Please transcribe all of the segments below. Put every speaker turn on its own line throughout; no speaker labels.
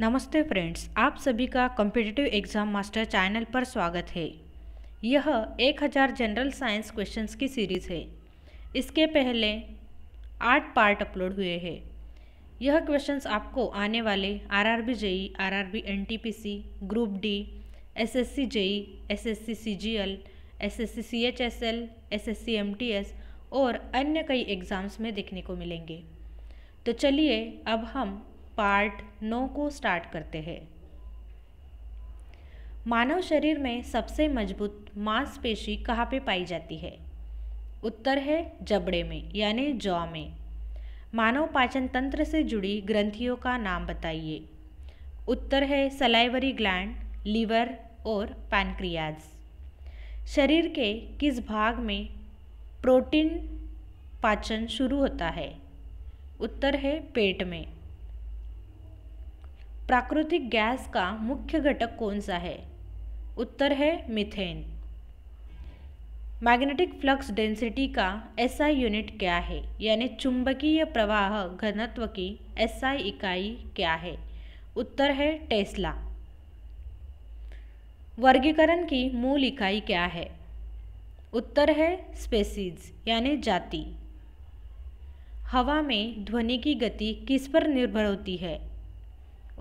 नमस्ते फ्रेंड्स आप सभी का कॉम्पिटिटिव एग्ज़ाम मास्टर चैनल पर स्वागत है यह 1000 जनरल साइंस क्वेश्चंस की सीरीज़ है इसके पहले आठ पार्ट अपलोड हुए हैं यह क्वेश्चंस आपको आने वाले R R B JE R R B N T P C group D S S C JE S S C C G L S S C C H S L S S C M T S और अन्य कई exams में देखने को मिलेंगे तो चलिए अब हम पार्ट नौ को स्टार्ट करते हैं मानव शरीर में सबसे मजबूत मांसपेशी कहाँ पे पाई जाती है उत्तर है जबड़े में यानी जॉ में मानव पाचन तंत्र से जुड़ी ग्रंथियों का नाम बताइए उत्तर है सलाइवरी ग्लैंड लीवर और पैनक्रियाज शरीर के किस भाग में प्रोटीन पाचन शुरू होता है उत्तर है पेट में प्राकृतिक गैस का मुख्य घटक कौन सा है उत्तर है मिथेन मैग्नेटिक फ्लक्स डेंसिटी का एसआई यूनिट क्या है यानी चुंबकीय प्रवाह घनत्व की एसआई इकाई क्या है उत्तर है टेस्ला वर्गीकरण की मूल इकाई क्या है उत्तर है स्पेसीज यानी जाति हवा में ध्वनि की गति किस पर निर्भर होती है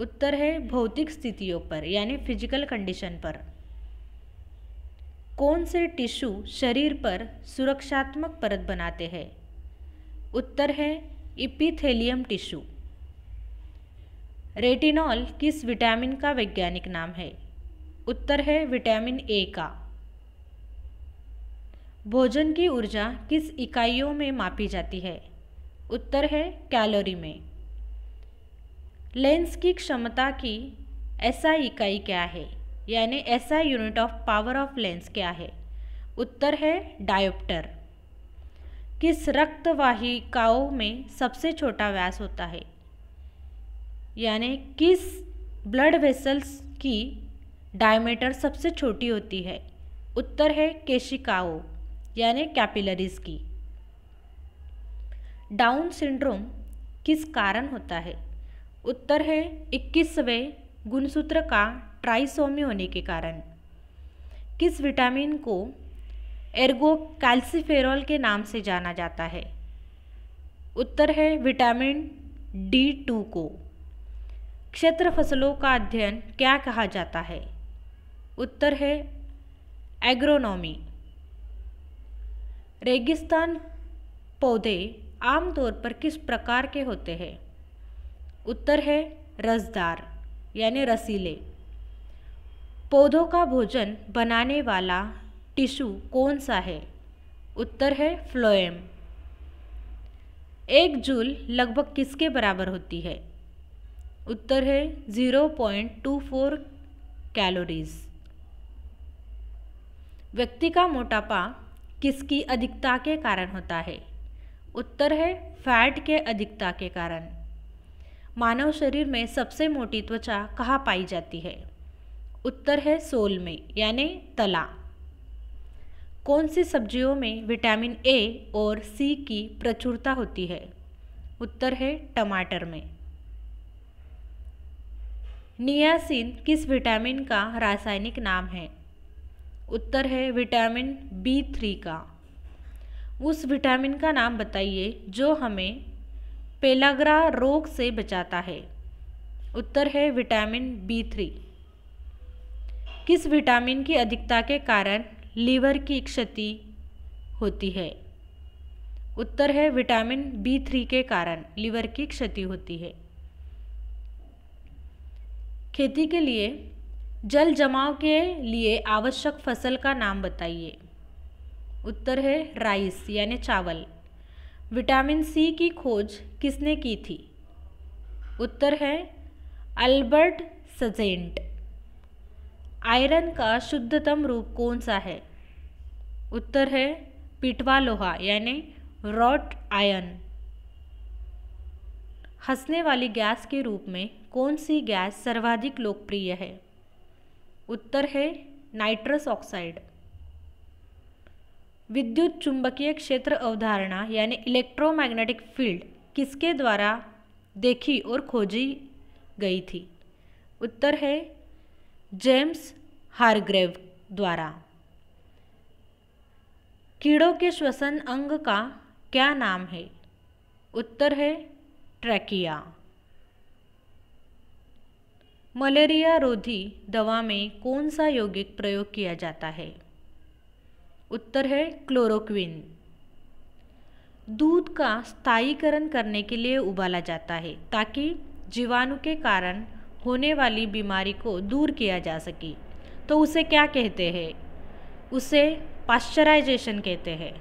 उत्तर है भौतिक स्थितियों पर यानी फिजिकल कंडीशन पर कौन से टिश्यू शरीर पर सुरक्षात्मक परत बनाते हैं उत्तर है इपिथेलियम टिश्यू रेटिनॉल किस विटामिन का वैज्ञानिक नाम है उत्तर है विटामिन ए का भोजन की ऊर्जा किस इकाइयों में मापी जाती है उत्तर है कैलोरी में लेंस की क्षमता की ऐसा इकाई क्या है यानी ऐसा unit of power of lens क्या है उत्तर है डायोप्टर किस रक्तवाहिकाओं में सबसे छोटा व्यास होता है यानी किस ब्लड वेसल्स की डायमीटर सबसे छोटी होती है उत्तर है केशिकाओं यानी कैपिलरीज की डाउन सिंड्रोम किस कारण होता है उत्तर है इक्कीसवें गुणसूत्र का ट्राइसोमी होने के कारण किस विटामिन को एर्गो कैल्सीफेरॉल के नाम से जाना जाता है उत्तर है विटामिन डी टू को क्षेत्र फसलों का अध्ययन क्या कहा जाता है उत्तर है एग्रोनॉमी रेगिस्तान पौधे आमतौर पर किस प्रकार के होते हैं उत्तर है रसदार यानी रसीले पौधों का भोजन बनाने वाला टिश्यू कौन सा है उत्तर है फ्लोएम एक जूल लगभग किसके बराबर होती है उत्तर है zero point two four calories व्यक्ति का मोटापा किसकी अधिकता के कारण होता है उत्तर है फैट के अधिकता के कारण मानव शरीर में सबसे मोटी त्वचा कहाँ पाई जाती है उत्तर है सोल में यानी तला कौन सी सब्जियों में विटामिन ए और सी की प्रचुरता होती है उत्तर है टमाटर में नियासिन किस विटामिन का रासायनिक नाम है उत्तर है विटामिन बी थ्री का उस विटामिन का नाम बताइए जो हमें पेलाग्रा रोग से बचाता है उत्तर है विटामिन बी थ्री किस विटामिन की अधिकता के कारण लीवर की क्षति होती है उत्तर है विटामिन बी थ्री के कारण लीवर की क्षति होती है खेती के लिए जल जमाव के लिए आवश्यक फसल का नाम बताइए उत्तर है राइस यानी चावल विटामिन सी की खोज किसने की थी उत्तर है अल्बर्ट सजेंट आयरन का शुद्धतम रूप कौन सा है उत्तर है पिटवा लोहा यानी रॉट आयन हंसने वाली गैस के रूप में कौन सी गैस सर्वाधिक लोकप्रिय है उत्तर है नाइट्रस ऑक्साइड विद्युत चुंबकीय क्षेत्र अवधारणा यानी इलेक्ट्रोमैग्नेटिक फील्ड किसके द्वारा देखी और खोजी गई थी उत्तर है जेम्स हारग्रेव द्वारा कीड़ों के श्वसन अंग का क्या नाम है उत्तर है ट्रैकिया मलेरिया रोधी दवा में कौन सा यौगिक प्रयोग किया जाता है उत्तर है क्लोरोक्विन दूध का स्थायीकरण करने के लिए उबाला जाता है ताकि जीवाणु के कारण होने वाली बीमारी को दूर किया जा सके तो उसे क्या कहते हैं उसे पाश्चराइजेशन कहते हैं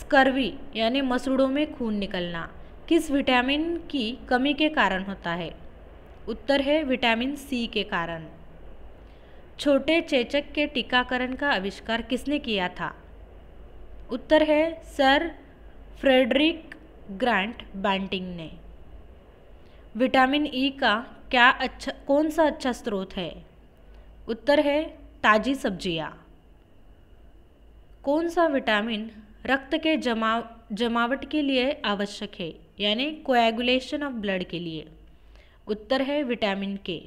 स्कर्वी यानी मसूड़ों में खून निकलना किस विटामिन की कमी के कारण होता है उत्तर है विटामिन सी के कारण छोटे चेचक के टीकाकरण का आविष्कार किसने किया था उत्तर है सर फ्रेडरिक ग्रांट बैंटिंग ने विटामिन ई e का क्या अच्छा कौन सा अच्छा स्रोत है उत्तर है ताजी सब्जियाँ कौन सा विटामिन रक्त के जमाव जमावट के लिए आवश्यक है यानी कोएगुलेशन ऑफ ब्लड के लिए उत्तर है विटामिन के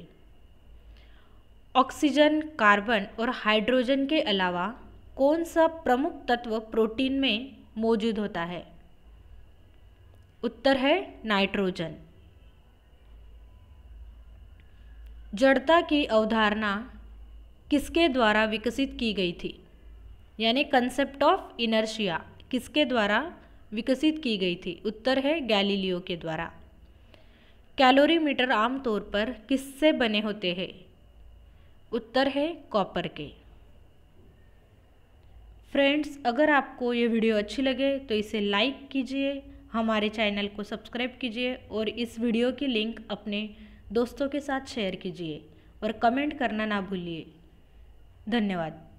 ऑक्सीजन कार्बन और हाइड्रोजन के अलावा कौन सा प्रमुख तत्व प्रोटीन में मौजूद होता है उत्तर है नाइट्रोजन जड़ता की अवधारणा किसके द्वारा विकसित की गई थी यानी कंसेप्ट ऑफ इनर्शिया किसके द्वारा विकसित की गई थी उत्तर है गैलीलियो के द्वारा कैलोरीमीटर आमतौर पर किससे बने होते हैं उत्तर है कॉपर के फ्रेंड्स अगर आपको ये वीडियो अच्छी लगे तो इसे लाइक कीजिए हमारे चैनल को सब्सक्राइब कीजिए और इस वीडियो की लिंक अपने दोस्तों के साथ शेयर कीजिए और कमेंट करना ना भूलिए धन्यवाद